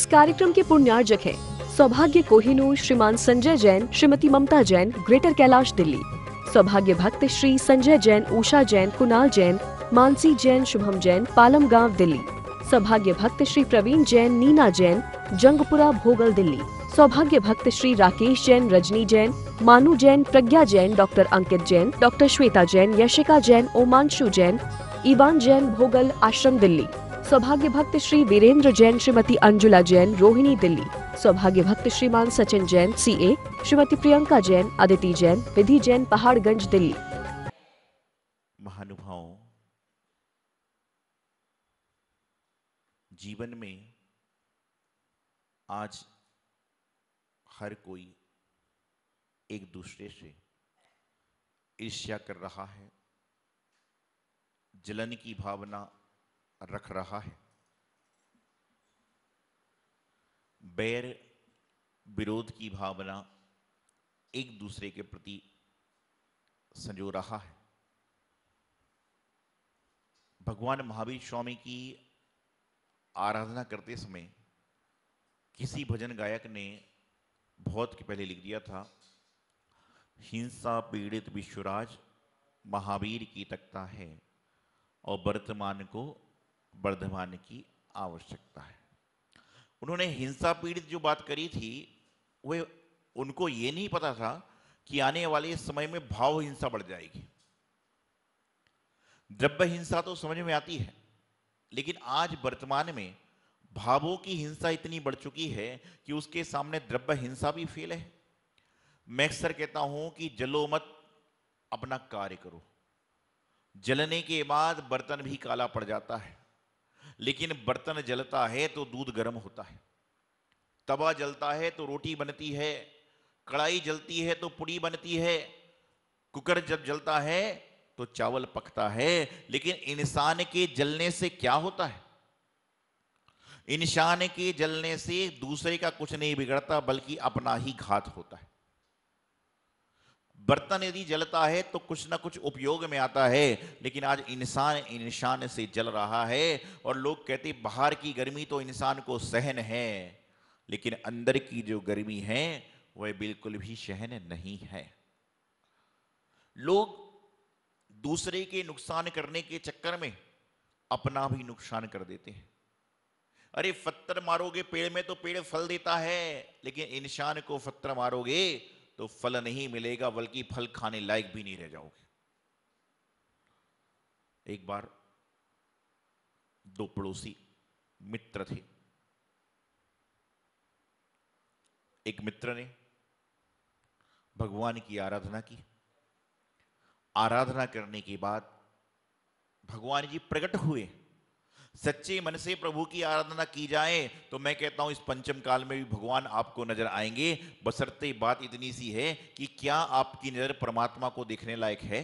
इस कार्यक्रम के पुण्यार्जक है सौभाग्य कोहिनूर श्रीमान संजय जैन श्रीमती ममता जैन ग्रेटर कैलाश दिल्ली सौभाग्य भक्त श्री संजय जैन उषा जैन कुणाल जैन मानसी जैन शुभम जैन पालम गाँव दिल्ली सौभाग्य भक्त श्री प्रवीण जैन नीना जैन जंगपुरा भोगल दिल्ली सौभाग्य भक्त Shri Rakesh Jain Rajni Jain Manu Jain Pragya Jain doctor Ankit Jain doctor Shweta Jain Yashika Jain Omanshu Jain Evan Jain Bhogal Ashram Delhi सौभाग्य भक्त श्री वीरेंद्र जैन श्रीमती अंजुला जैन रोहिणी दिल्ली सौभाग्य भक्त श्रीमान सचिन जैन सी ए श्रीमती प्रियंका जैन अदिति जैन विधि जैन पहाड़गंज दिल्ली महानुभाव जीवन में आज हर कोई एक दूसरे से ईर्ष्या कर रहा है जलन की भावना रख रहा है बैर विरोध की भावना एक दूसरे के प्रति संजो रहा है भगवान महावीर स्वामी की आराधना करते समय किसी भजन गायक ने बहुत के पहले लिख दिया था हिंसा पीड़ित विश्वराज महावीर की तकता है और वर्तमान को वर्धमान की आवश्यकता है उन्होंने हिंसा पीड़ित जो बात करी थी वे उनको ये नहीं पता था कि आने वाले समय में भाव हिंसा बढ़ जाएगी द्रव्य हिंसा तो समझ में आती है लेकिन आज वर्तमान में भावों की हिंसा इतनी बढ़ चुकी है कि उसके सामने द्रव्य हिंसा भी फेल है मैं अक्सर कहता हूं कि जलो मत अपना कार्य करो जलने के बाद बर्तन भी काला पड़ जाता है लेकिन बर्तन जलता है तो दूध गर्म होता है तवा जलता है तो रोटी बनती है कढ़ाई जलती है तो पुड़ी बनती है कुकर जब जलता है तो चावल पकता है लेकिन इंसान के जलने से क्या होता है इंसान के जलने से दूसरे का कुछ नहीं बिगड़ता बल्कि अपना ही घात होता है बर्तन यदि जलता है तो कुछ ना कुछ उपयोग में आता है लेकिन आज इंसान इंसान से जल रहा है और लोग कहते बाहर की गर्मी तो इंसान को सहन है लेकिन अंदर की जो गर्मी है वह बिल्कुल भी सहन नहीं है लोग दूसरे के नुकसान करने के चक्कर में अपना भी नुकसान कर देते हैं अरे पत्थर मारोगे पेड़ में तो पेड़ फल देता है लेकिन इंसान को पत्थर मारोगे तो फल नहीं मिलेगा बल्कि फल खाने लायक भी नहीं रह जाओगे एक बार दो पड़ोसी मित्र थे एक मित्र ने भगवान की आराधना की आराधना करने के बाद भगवान जी प्रकट हुए सच्चे मन से प्रभु की आराधना की जाए तो मैं कहता हूं इस पंचम काल में भी भगवान आपको नजर आएंगे बसरते बात इतनी सी है कि क्या आपकी नजर परमात्मा को देखने लायक है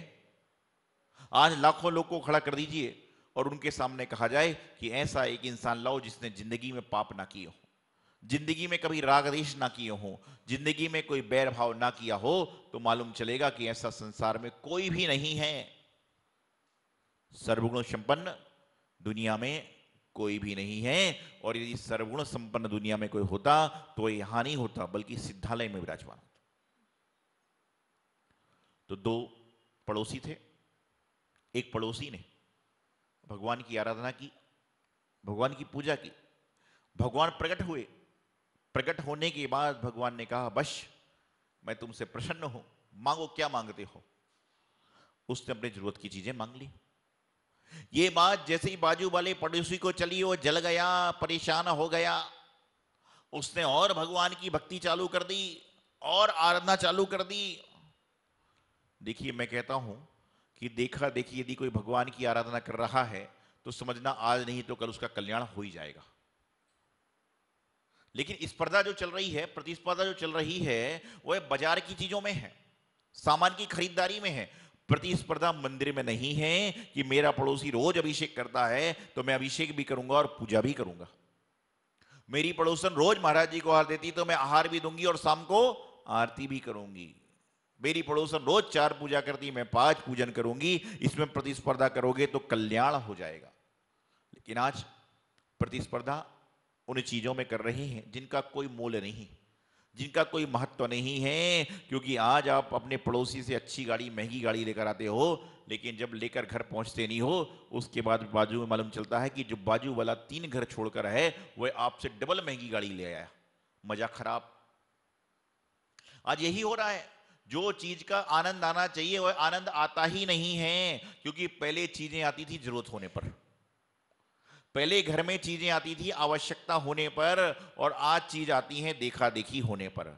आज लाखों लोग को खड़ा कर दीजिए और उनके सामने कहा जाए कि ऐसा एक इंसान लाओ जिसने जिंदगी में पाप ना किए हो जिंदगी में कभी राग ना किए हो जिंदगी में कोई बैर भाव ना किया हो तो मालूम चलेगा कि ऐसा संसार में कोई भी नहीं है सर्वगुण संपन्न दुनिया में कोई भी नहीं है और यदि सर्वगुण संपन्न दुनिया में कोई होता तो यहां नहीं होता बल्कि सिद्धालय में विराजमान होता तो दो पड़ोसी थे एक पड़ोसी ने भगवान की आराधना की भगवान की पूजा की भगवान प्रकट हुए प्रकट होने के बाद भगवान ने कहा बश मैं तुमसे प्रसन्न हूं मांगो क्या मांगते हो उसने अपनी जरूरत की चीजें मांग ली ये बात जैसे ही बाजू वाले पड़ोसी को चली वो जल गया परेशान हो गया उसने और भगवान की भक्ति चालू कर दी और आराधना चालू कर दी देखिए मैं कहता हूं कि देखा देखिए यदि कोई भगवान की आराधना कर रहा है तो समझना आज नहीं तो कल उसका कल्याण हो ही जाएगा लेकिन स्पर्धा जो चल रही है प्रतिस्पर्धा जो चल रही है वह बाजार की चीजों में है सामान की खरीदारी में है प्रतिस्पर्धा मंदिर में नहीं है कि मेरा पड़ोसी रोज अभिषेक करता है तो मैं अभिषेक भी करूंगा और पूजा भी करूंगा मेरी पड़ोसन रोज महाराज जी को आहार देती तो मैं आहार भी दूंगी और शाम को आरती भी करूंगी मेरी पड़ोसन रोज चार पूजा करती मैं पांच पूजन करूंगी इसमें प्रतिस्पर्धा करोगे तो कल्याण हो जाएगा लेकिन आज प्रतिस्पर्धा उन चीजों में कर रहे हैं जिनका कोई मूल्य नहीं जिनका कोई महत्व नहीं है क्योंकि आज आप अपने पड़ोसी से अच्छी गाड़ी महंगी गाड़ी लेकर आते हो लेकिन जब लेकर घर पहुंचते नहीं हो उसके बाद बाजू में मालूम चलता है कि जो बाजू वाला तीन घर छोड़कर है वह आपसे डबल महंगी गाड़ी ले आया मजा खराब आज यही हो रहा है जो चीज का आनंद आना चाहिए वह आनंद आता ही नहीं है क्योंकि पहले चीजें आती थी जरूरत होने पर पहले घर में चीजें आती थी आवश्यकता होने पर और आज चीज आती है देखा देखी होने पर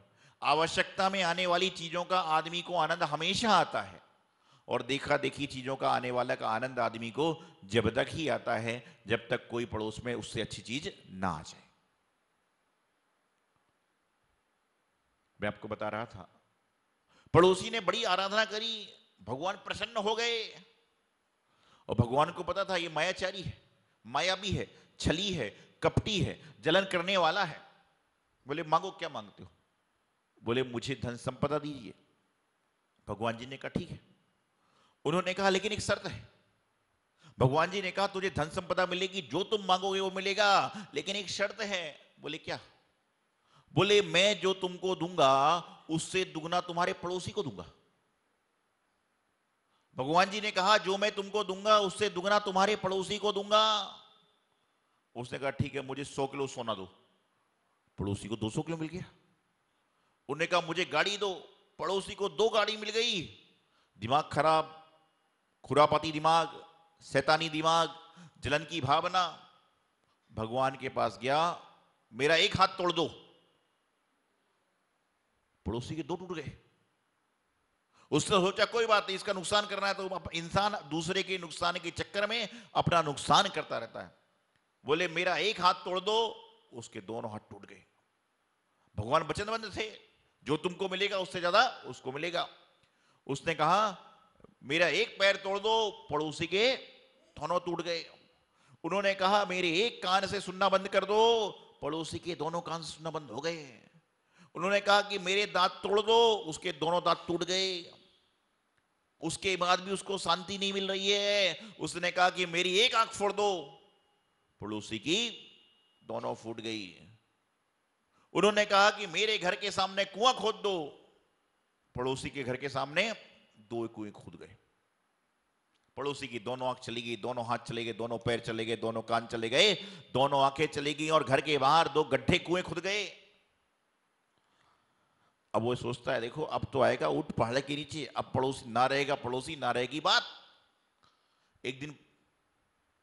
आवश्यकता में आने वाली चीजों का आदमी को आनंद हमेशा आता है और देखा देखी चीजों का आने वाला का आनंद आदमी को जब तक ही आता है जब तक कोई पड़ोस में उससे अच्छी चीज ना आ जाए मैं आपको बता रहा था पड़ोसी ने बड़ी आराधना करी भगवान प्रसन्न हो गए और भगवान को पता था ये मायाचारी है माया भी है छली है कपटी है जलन करने वाला है बोले मांगो क्या मांगते हो बोले मुझे धन संपदा दीजिए भगवान जी ने कहा ठीक है उन्होंने कहा लेकिन एक शर्त है भगवान जी ने कहा तुझे धन संपदा मिलेगी जो तुम मांगोगे वो मिलेगा लेकिन एक शर्त है बोले क्या बोले मैं जो तुमको दूंगा उससे दुगना तुम्हारे पड़ोसी को दूंगा भगवान जी ने कहा जो मैं तुमको दूंगा उससे दुगना तुम्हारे पड़ोसी को दूंगा उसने कहा ठीक है मुझे सौ किलो सोना दो पड़ोसी को दो सौ किलो मिल गया उन्होंने कहा मुझे गाड़ी दो पड़ोसी को दो गाड़ी मिल गई दिमाग खराब खुरापाती दिमाग सैतानी दिमाग जलन की भावना भगवान के पास गया मेरा एक हाथ तोड़ दो पड़ोसी के दो टूट गए उसने सोचा कोई बात नहीं इसका नुकसान करना है तो इंसान दूसरे के नुकसान के चक्कर में अपना नुकसान करता रहता है बोले मेरा एक हाथ तोड़ दो उसके दोनों हाथ टूट गए भगवान वचनबंध थे जो तुमको मिलेगा उससे ज्यादा उसको मिलेगा उसने कहा मेरा एक पैर तोड़ दो पड़ोसी के दोनों टूट गए उन्होंने कहा मेरे एक कान से सुनना बंद कर दो पड़ोसी के दोनों कान से सुनना बंद हो गए उन्होंने कहा कि मेरे दांत तोड़ दो उसके दोनों दांत टूट गए उसके बाद भी उसको शांति नहीं मिल रही है उसने कहा कि मेरी एक आंख फोड़ दो पड़ोसी की दोनों फूट गई उन्होंने कहा कि मेरे घर के सामने कुआं खोद दो पड़ोसी के घर के सामने दो कुएं खोद गए पड़ोसी की दोनों आंख चली गई दोनों हाथ चले गए दोनों पैर चले गए दोनों कान चले गए दोनों आंखें चली गई और घर के बाहर दो गड्ढे कुएं खुद गए अब वो सोचता है देखो अब तो आएगा उठ पहाड़ के नीचे अब पड़ोसी ना रहेगा पड़ोसी ना रहेगी बात एक दिन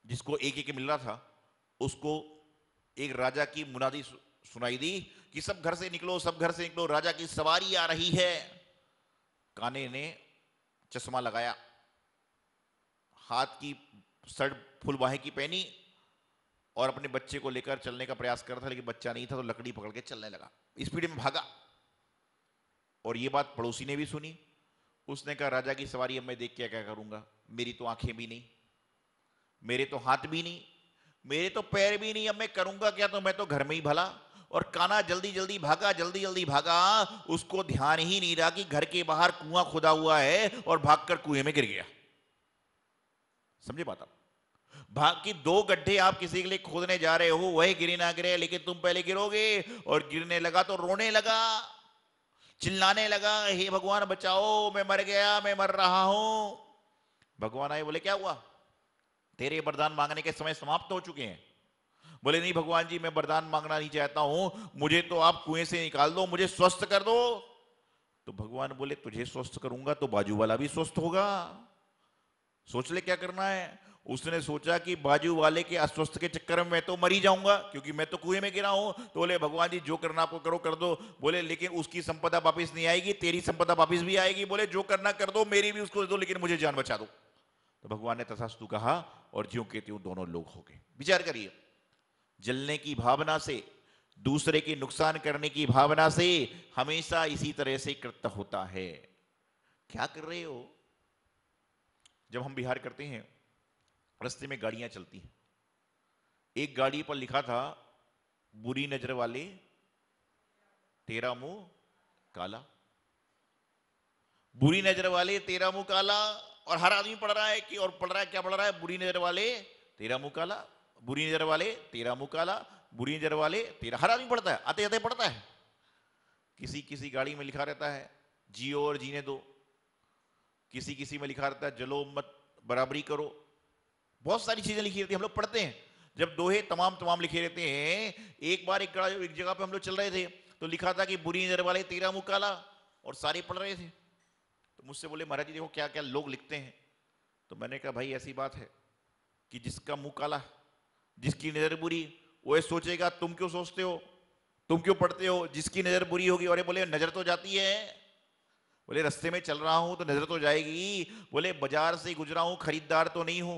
जिसको एक एक मिल रहा था उसको एक राजा की मुनादी सुनाई दी कि सब घर से निकलो सब घर से निकलो राजा की सवारी आ रही है काने ने चश्मा लगाया हाथ की शर्ट फुल बाहें की पहनी और अपने बच्चे को लेकर चलने का प्रयास कर रहा था लेकिन बच्चा नहीं था तो लकड़ी पकड़ के चलने लगा स्पीड में भागा और ये बात पड़ोसी ने भी सुनी उसने कहा राजा की सवारी अब मैं देख क्या क्या करूंगा मेरी तो आंखें भी नहीं मेरे तो हाथ भी नहीं मेरे तो पैर भी नहीं अब मैं करूंगा क्या तो मैं तो घर में ही भला और काना जल्दी जल्दी भागा जल्दी जल्दी भागा उसको ध्यान ही नहीं रहा कि घर के बाहर कुआं खुदा हुआ है और भागकर कुएं में गिर गया समझे बात आप भाग की दो गड्ढे आप किसी के लिए खोदने जा रहे हो वही गिरे ना गिरे लेकिन तुम पहले गिरोगे और गिरने लगा तो रोने लगा चिल्लाने लगा हे भगवान बचाओ मैं मर गया मैं मर रहा हूं भगवान आए बोले क्या हुआ तेरे वरदान मांगने के समय समाप्त हो चुके हैं बोले नहीं भगवान जी मैं वरदान मांगना नहीं चाहता हूं मुझे तो आप कुएं से निकाल दो मुझे स्वस्थ कर दो तो भगवान बोले तुझे स्वस्थ करूंगा तो बाजू वाला भी स्वस्थ होगा सोच ले क्या करना है उसने सोचा कि बाजू वाले के अस्वस्थ के चक्कर में मैं तो मरी जाऊंगा क्योंकि मैं तो कुएं में गिरा हूं तो बोले भगवान जी जो करना आपको करो कर दो बोले लेकिन उसकी संपदा वापिस नहीं आएगी तेरी संपदा वापिस भी आएगी बोले जो करना कर दो मेरी भी उसको दो लेकिन मुझे जान बचा दो तो भगवान ने तथास्तु कहा और ज्यों के त्यों दोनों लोग हो गए विचार करिए जलने की भावना से दूसरे के नुकसान करने की भावना से हमेशा इसी तरह से कृत्य होता है क्या कर रहे हो जब हम बिहार करते हैं रस्ते में गाड़ियां चलती हैं एक गाड़ी पर लिखा था बुरी नजर वाले तेरा मुंह काला बुरी नजर वाले तेरा मुंह काला और हर आदमी पढ़ रहा है कि और पढ़ रहा है क्या पढ़ रहा है बुरी नजर वाले तेरा मुंह काला बुरी नजर वाले तेरा मुंह काला बुरी नजर वाले तेरा हर आदमी पढ़ता है आते आते पढ़ता है किसी किसी गाड़ी में लिखा रहता है जियो और जीने दो किसी किसी में लिखा रहता है जलो मत बराबरी करो बहुत सारी चीजें लिखी रहती है हम लोग पढ़ते हैं जब दोहे तमाम तमाम लिखे रहते हैं एक बार एक एक जगह पे हम लोग चल रहे थे तो लिखा था कि बुरी नजर वाले तेरा मुंह काला और सारे पढ़ रहे थे तो मुझसे बोले महाराज जी देखो क्या क्या लोग लिखते हैं तो मैंने कहा भाई ऐसी बात है कि जिसका मुंह काला जिसकी नज़र बुरी वो ये सोचेगा तुम क्यों सोचते हो तुम क्यों पढ़ते हो जिसकी नज़र बुरी होगी और बोले नज़र तो जाती है बोले रस्ते में चल रहा हूं तो नज़र तो जाएगी बोले बाजार से गुजरा हूँ खरीदार तो नहीं हूं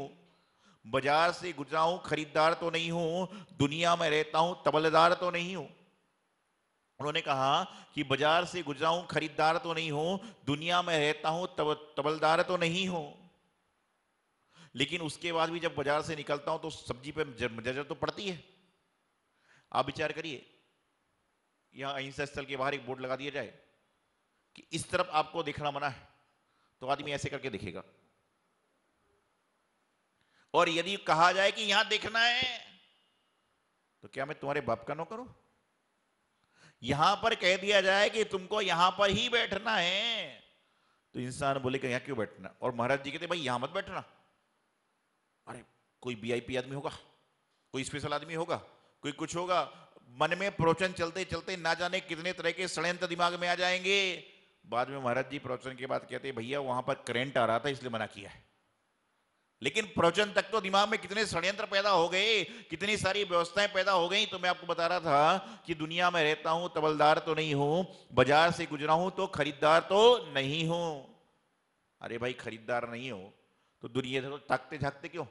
बाजार से गुजरा हूं खरीदार तो नहीं हूं दुनिया में रहता हूं तबलदार तो नहीं हूं उन्होंने कहा कि बाजार से गुजरा हूं खरीदार तो नहीं हूं दुनिया में रहता हूं तब, तबलदार तो नहीं हूं लेकिन उसके बाद भी जब बाजार से निकलता हूं तो सब्जी पे नजर तो पड़ती है आप विचार करिए यहां अहिंसा स्थल के बाहर एक बोर्ड लगा दिया जाए कि इस तरफ आपको देखना मना है तो आदमी ऐसे करके देखेगा और यदि कहा जाए कि यहां देखना है तो क्या मैं तुम्हारे बाप का न करूं यहां पर कह दिया जाए कि तुमको यहां पर ही बैठना है तो इंसान बोले कि यहां क्यों बैठना और महाराज जी कहते भाई यहां मत बैठना अरे कोई वीआईपी आदमी होगा कोई स्पेशल आदमी होगा कोई कुछ होगा मन में प्रवचन चलते चलते ना जाने कितने तरह के षडयंत्र दिमाग में आ जाएंगे बाद में महाराज जी प्रवचन के बाद कहते भैया वहां पर करेंट आ रहा था इसलिए मना किया है लेकिन प्रवचन तक तो दिमाग में कितने षड्यंत्र पैदा हो गए कितनी सारी व्यवस्थाएं पैदा हो गई तो मैं आपको बता रहा था कि दुनिया में रहता हूं तबलदार तो नहीं हूं बाजार से गुजरा हूं तो खरीदार तो नहीं हूं अरे भाई खरीदार नहीं हो तो दुनिया से तो ताकते झाकते क्यों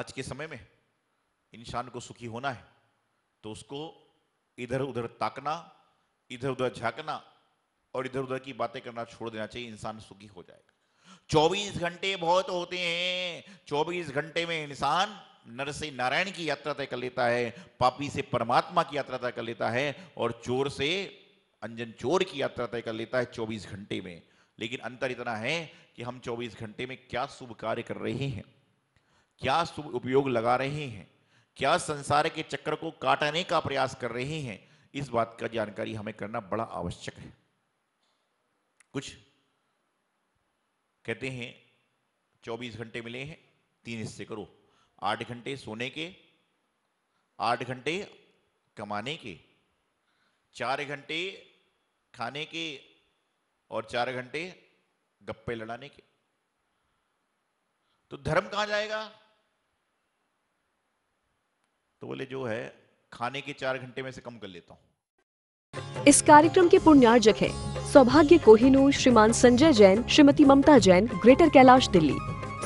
आज के समय में इंसान को सुखी होना है तो उसको इधर उधर ताकना इधर उधर झांकना और इधर उधर की बातें करना छोड़ देना चाहिए इंसान सुखी हो जाएगा 24 घंटे बहुत होते हैं 24 घंटे में इंसान नर से नारायण की यात्रा तय कर लेता है पापी से परमात्मा की यात्रा तय कर लेता है और चोर से अंजन चोर की यात्रा तय कर लेता है 24 घंटे में लेकिन अंतर इतना है कि हम 24 घंटे में क्या शुभ कार्य कर रहे हैं क्या शुभ उपयोग लगा रहे हैं क्या संसार के चक्र को काटने का प्रयास कर रहे हैं इस बात का जानकारी हमें करना बड़ा आवश्यक है कुछ कहते हैं 24 घंटे मिले हैं तीन हिस्से करो आठ घंटे सोने के आठ घंटे कमाने के चार घंटे खाने के और चार घंटे गप्पे लड़ाने के तो धर्म कहां जाएगा तो बोले जो है खाने के चार घंटे में से कम कर लेता हूं इस कार्यक्रम के पुण्यार्जक है सौभाग्य कोहिनूर श्रीमान संजय जैन श्रीमती ममता जैन ग्रेटर कैलाश दिल्ली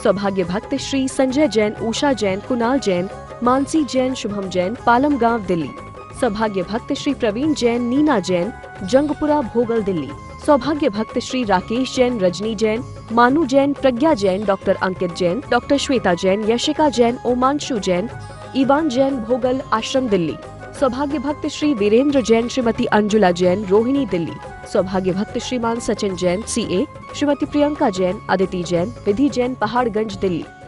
सौभाग्य भक्त श्री संजय जैन उषा जैन कुणाल जैन मानसी जैन शुभम जैन पालम गाँव दिल्ली सौभाग्य भक्त श्री प्रवीण जैन नीना जैन जंगपुरा भोगल दिल्ली सौभाग्य भक्त Shri Rakesh Jain Rajni Jain Manu Jain Pragya Jain doctor Ankit Jain doctor Shweta Jain Yashika Jain Omanshu Jain Evan Jain Bhogal Ashram Delhi सौभाग्य भक्त श्री वीरेंद्र जैन श्रीमती अंजुला जैन रोहिणी दिल्ली सौभाग्य भक्त श्रीमान सचिन जैन सीए श्रीमती प्रियंका जैन अदिति जैन विधि जैन पहाड़गंज दिल्ली